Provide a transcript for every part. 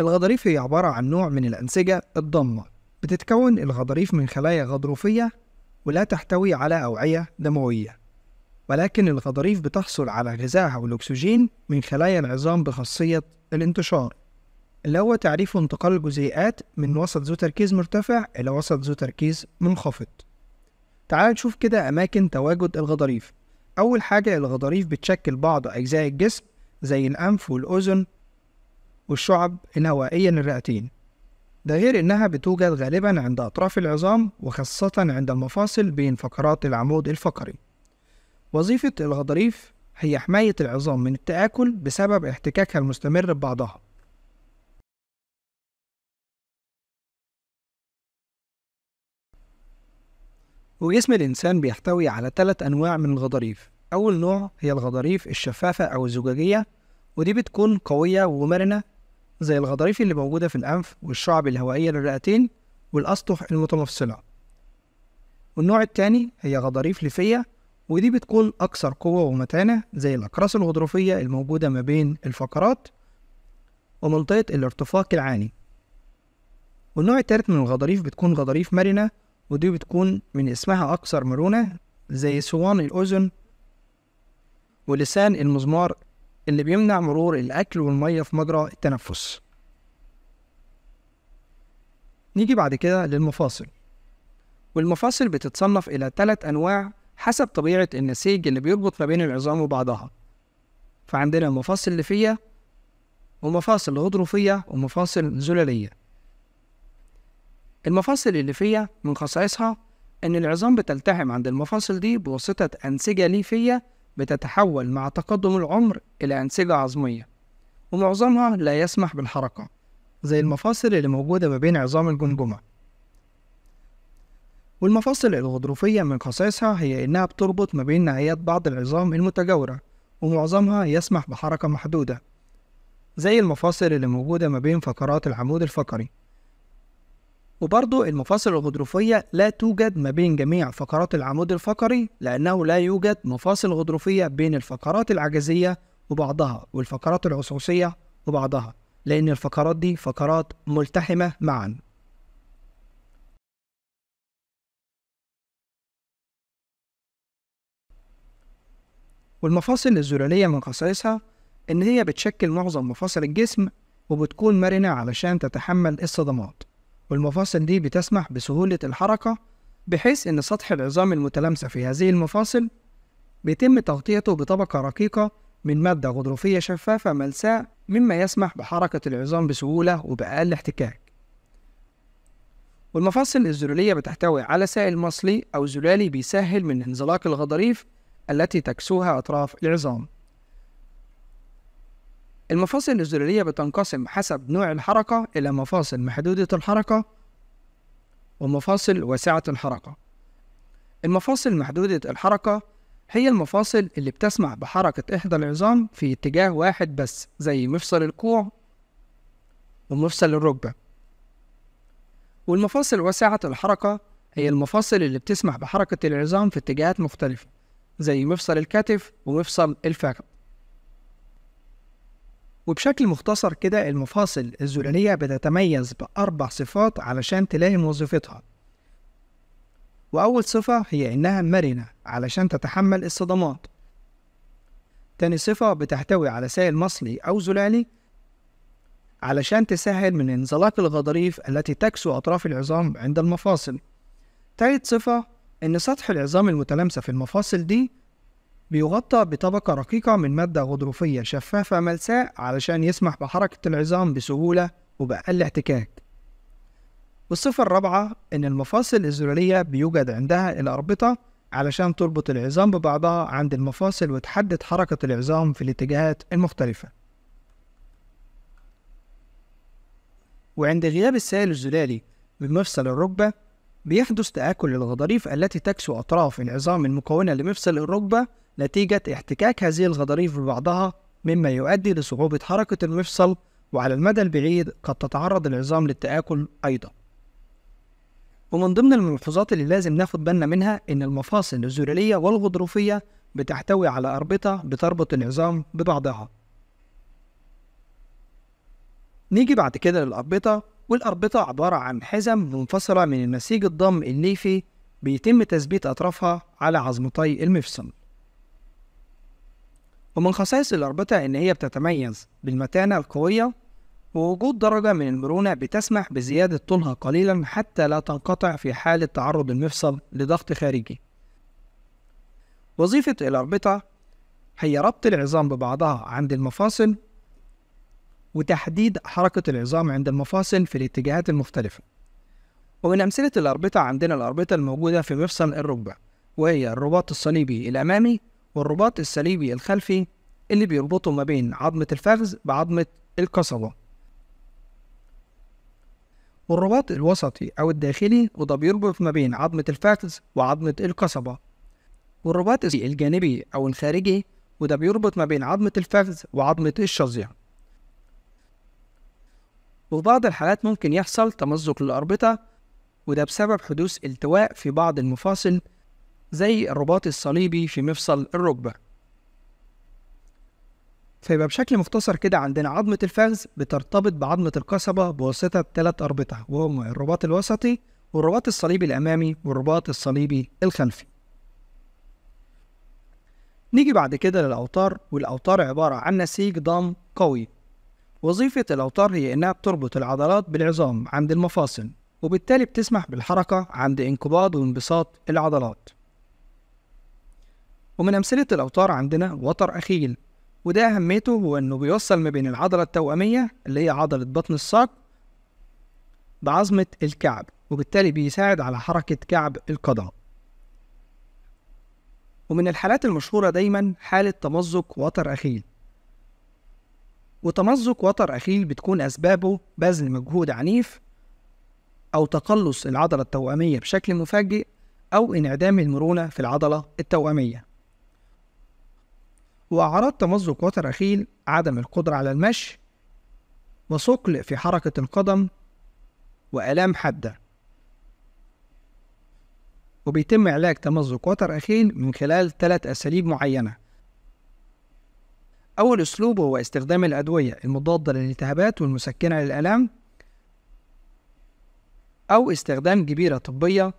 الغضاريف هي عبارة عن نوع من الأنسجة الضمة بتتكون الغضاريف من خلايا غضروفية ولا تحتوي على أوعية دموية ولكن الغضاريف بتحصل على غذائها والأكسجين من خلايا العظام بخاصية الانتشار اللي هو تعريف انتقال الجزيئات من وسط ذو تركيز مرتفع إلى وسط ذو تركيز منخفض تعال نشوف كده أماكن تواجد الغضاريف أول حاجة الغضاريف بتشكل بعض أجزاء الجسم زي الأنف والأذن والشعب نوائيا للرئتين ده غير إنها بتوجد غالبا عند أطراف العظام وخاصة عند المفاصل بين فقرات العمود الفقري وظيفة الغضاريف هي حماية العظام من التآكل بسبب احتكاكها المستمر ببعضها وجسم الإنسان بيحتوي على ثلاث أنواع من الغضاريف أول نوع هي الغضاريف الشفافة أو الزجاجية ودي بتكون قوية ومرنة زي الغضاريف اللي موجودة في الأنف والشعب الهوائية للرئتين والأسطح المتمفصلة والنوع التاني هي غضاريف ليفية ودي بتكون أكثر قوة ومتانة زي الأقراص الغضروفية الموجودة ما بين الفقرات ومنطقة الارتفاق العاني والنوع التالت من الغضاريف بتكون غضاريف مرنة ودي بتكون من اسمها أكثر مرونة زي صوان الأذن ولسان المزمار اللي بيمنع مرور الأكل والمية في مجرى التنفس نيجي بعد كده للمفاصل والمفاصل بتتصنف إلى ثلاث أنواع حسب طبيعة النسيج اللي بيربط ما بين العظام وبعضها فعندنا المفاصل ليفية ومفاصل غضروفية ومفاصل زلالية المفاصل الليفية من خصائصها إن العظام بتلتحم عند المفاصل دي بواسطة أنسجة ليفية بتتحول مع تقدم العمر إلى أنسجة عظمية ومعظمها لا يسمح بالحركة زي المفاصل اللي موجودة ما بين عظام الجمجمة والمفاصل الغضروفية من خصائصها هي إنها بتربط ما بين نهايات بعض العظام المتجاورة ومعظمها يسمح بحركة محدودة زي المفاصل اللي موجودة ما بين فقرات العمود الفقري وبرضه المفاصل الغضروفية لا توجد ما بين جميع فقرات العمود الفقري لأنه لا يوجد مفاصل غضروفية بين الفقرات العجزية وبعضها والفقرات العصوصية وبعضها لأن الفقرات دي فقرات ملتحمة معًا والمفاصل الزلالية من خصائصها إن هي بتشكل معظم مفاصل الجسم وبتكون مرنة علشان تتحمل الصدمات والمفاصل دي بتسمح بسهولة الحركة بحيث إن سطح العظام المتلامسة في هذه المفاصل بيتم تغطيته بطبقة رقيقة من مادة غضروفية شفافة ملساء مما يسمح بحركة العظام بسهولة وبأقل احتكاك والمفاصل الزلولية بتحتوي على سائل مصلي أو زلالي بيسهل من انزلاق الغضاريف التي تكسوها أطراف العظام المفاصل الزلالية بتنقسم حسب نوع الحركة إلى مفاصل محدودة الحركة ومفاصل واسعة الحركة المفاصل محدودة الحركة هي المفاصل اللي بتسمح بحركة إحدى العظام في اتجاه واحد بس زي مفصل الكوع ومفصل الركبة والمفاصل واسعة الحركة هي المفاصل اللي بتسمح بحركة العظام في اتجاهات مختلفة زي مفصل الكتف ومفصل الفخذ وبشكل مختصر كده المفاصل الزلالية بتتميز بأربع صفات علشان تلائم وظيفتها وأول صفة هي إنها مرنة علشان تتحمل الصدمات تاني صفة بتحتوي على سائل مصلي أو زلالي علشان تسهل من انزلاق الغضاريف التي تكسو أطراف العظام عند المفاصل تالت صفة إن سطح العظام المتلامسة في المفاصل دي بيغطى بطبقة رقيقة من مادة غضروفية شفافة ملساء علشان يسمح بحركة العظام بسهولة وبأقل احتكاك والصفة الرابعة إن المفاصل الزلالية بيوجد عندها الأربطة علشان تربط العظام ببعضها عند المفاصل وتحدد حركة العظام في الاتجاهات المختلفة وعند غياب السائل الزلالي من مفصل الركبة بيحدث تآكل الغضاريف التي تكسو أطراف العظام المكونة لمفصل الركبة نتيجة احتكاك هذه الغضاريف ببعضها مما يؤدي لصعوبة حركة المفصل وعلى المدى البعيد قد تتعرض العظام للتآكل أيضا ومن ضمن الملحوظات اللي لازم ناخد بالنا منها إن المفاصل الزرالية والغضروفية بتحتوي على أربطة بتربط العظام ببعضها نيجي بعد كده للأربطة والأربطة عبارة عن حزم منفصلة من النسيج الضم الليفي بيتم تثبيت أطرافها على عظمتي المفصل ومن خصائص الأربطة إن هي بتتميز بالمتانة القوية ووجود درجة من المرونة بتسمح بزيادة طولها قليلا حتى لا تنقطع في حالة تعرض المفصل لضغط خارجي وظيفة الأربطة هي ربط العظام ببعضها عند المفاصل وتحديد حركة العظام عند المفاصل في الاتجاهات المختلفة ومن أمثلة الأربطة عندنا الأربطة الموجودة في مفصل الركبة وهي الرباط الصليبي الأمامي والرباط الصليبي الخلفي اللي بيربطوا ما بين عظمة الفخذ بعظمة القصبة والرباط الوسطي أو الداخلي وده بيربط ما بين عظمة الفخذ وعظمة القصبة والرباط الجانبي أو الخارجي وده بيربط ما بين عظمة الفخذ وعظمة الشظية وفي بعض الحالات ممكن يحصل تمزق للأربطة وده بسبب حدوث التواء في بعض المفاصل زي الرباط الصليبي في مفصل الركبة فيبقى بشكل مختصر كده عندنا عظمة الفخذ بترتبط بعظمة القصبة بواسطة ثلاث أربطة وهم الرباط الوسطي والرباط الصليبي الأمامي والرباط الصليبي الخلفي نيجي بعد كده للأوتار والأوتار عبارة عن نسيج ضم قوي وظيفة الأوتار هي إنها بتربط العضلات بالعظام عند المفاصل وبالتالي بتسمح بالحركة عند انقباض وانبساط العضلات ومن أمثلة الأوتار عندنا وتر أخيل وده أهميته هو إنه بيوصل ما بين العضلة التوأمية اللي هي عضلة بطن الساق بعظمة الكعب وبالتالي بيساعد على حركة كعب القدم ومن الحالات المشهورة دايما حالة تمزق وتر أخيل وتمزق وتر أخيل بتكون أسبابه بذل مجهود عنيف أو تقلص العضلة التوأمية بشكل مفاجئ أو انعدام المرونة في العضلة التوأمية وأعراض تمزق وتر أخيل عدم القدرة على المشي وثقل في حركة القدم وآلام حادة وبيتم علاج تمزق وتر أخيل من خلال ثلاث أساليب معينة أول أسلوب هو استخدام الأدوية المضادة للالتهابات والمسكنة للآلام أو استخدام جبيرة طبية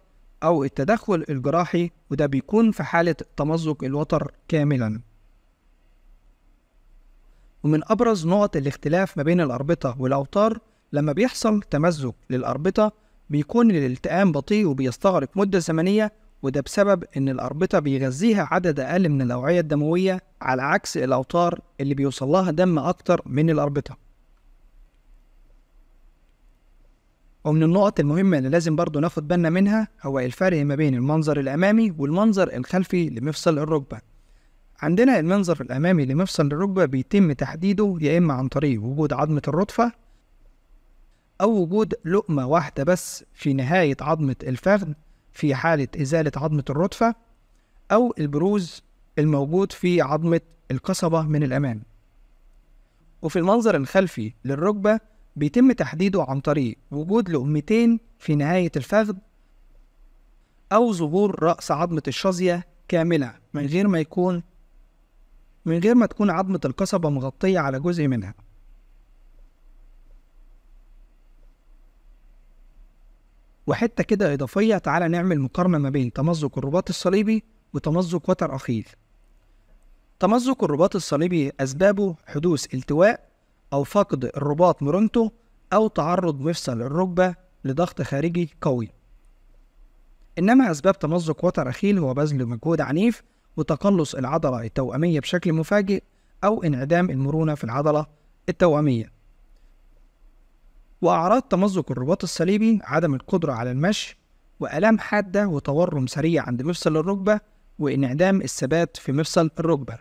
أو التدخل الجراحي وده بيكون في حالة تمزق الوتر كاملا ومن أبرز نقط الاختلاف ما بين الأربطة والأوتار لما بيحصل تمزق للأربطة بيكون الالتئام بطيء وبيستغرق مدة زمنية وده بسبب إن الأربطة بيغذيها عدد أقل من الأوعية الدموية على عكس الأوتار اللي بيوصلها دم أكتر من الأربطة ومن النقط المهمة اللي لازم برضو ناخد بالنا منها هو الفرق ما بين المنظر الأمامي والمنظر الخلفي لمفصل الركبة عندنا المنظر الأمامي لمفصل الركبة بيتم تحديده يا إما عن طريق وجود عظمة الرتفة أو وجود لقمة واحدة بس في نهاية عظمة الفخذ في حالة إزالة عظمة الرتفة أو البروز الموجود في عظمة القصبة من الأمام وفي المنظر الخلفي للركبة بيتم تحديده عن طريق وجود لقمتين في نهاية الفخذ أو ظهور رأس عظمة الشظية كاملة من غير ما يكون من غير ما تكون عظمة القصبة مغطية على جزء منها وحتة كده إضافية تعالى نعمل مقارنة ما بين تمزق الرباط الصليبي وتمزق وتر أخيل تمزق الرباط الصليبي أسبابه حدوث التواء أو فقد الرباط مرونته أو تعرض مفصل الركبة لضغط خارجي قوي إنما أسباب تمزق وتر أخيل هو بذل مجهود عنيف وتقلص العضلة التوأمية بشكل مفاجئ أو انعدام المرونة في العضلة التوأمية وأعراض تمزق الرباط الصليبي عدم القدرة على المشي وآلام حادة وتورم سريع عند مفصل الركبة وانعدام الثبات في مفصل الركبة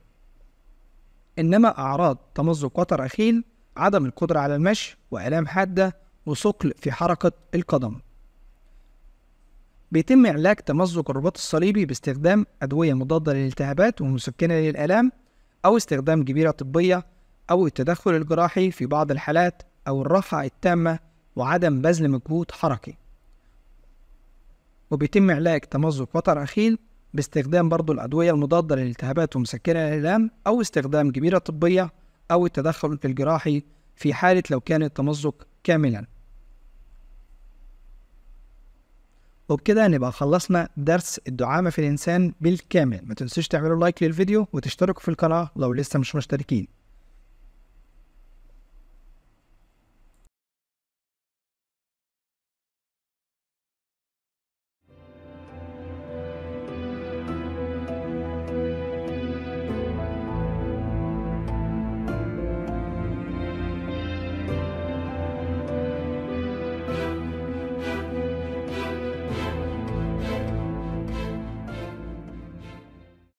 إنما أعراض تمزق وتر أخيل عدم القدرة على المشي وآلام حادة وثقل في حركة القدم بيتم علاج تمزق الرباط الصليبي باستخدام أدوية مضادة للالتهابات ومسكنة للآلام أو استخدام جبيرة طبية أو التدخل الجراحي في بعض الحالات أو الرفع التامة وعدم بذل مجهود حركي وبيتم علاج تمزق وتر أخيل باستخدام برضو الأدوية المضادة للالتهابات ومسكنة الآلام أو استخدام جميلة طبية أو التدخل الجراحي في حالة لو كان التمزق كاملا وبكده نبقى خلصنا درس الدعامة في الإنسان بالكامل ما تنسوش تعملوا لايك للفيديو وتشتركوا في القناة لو لسه مش مشتركين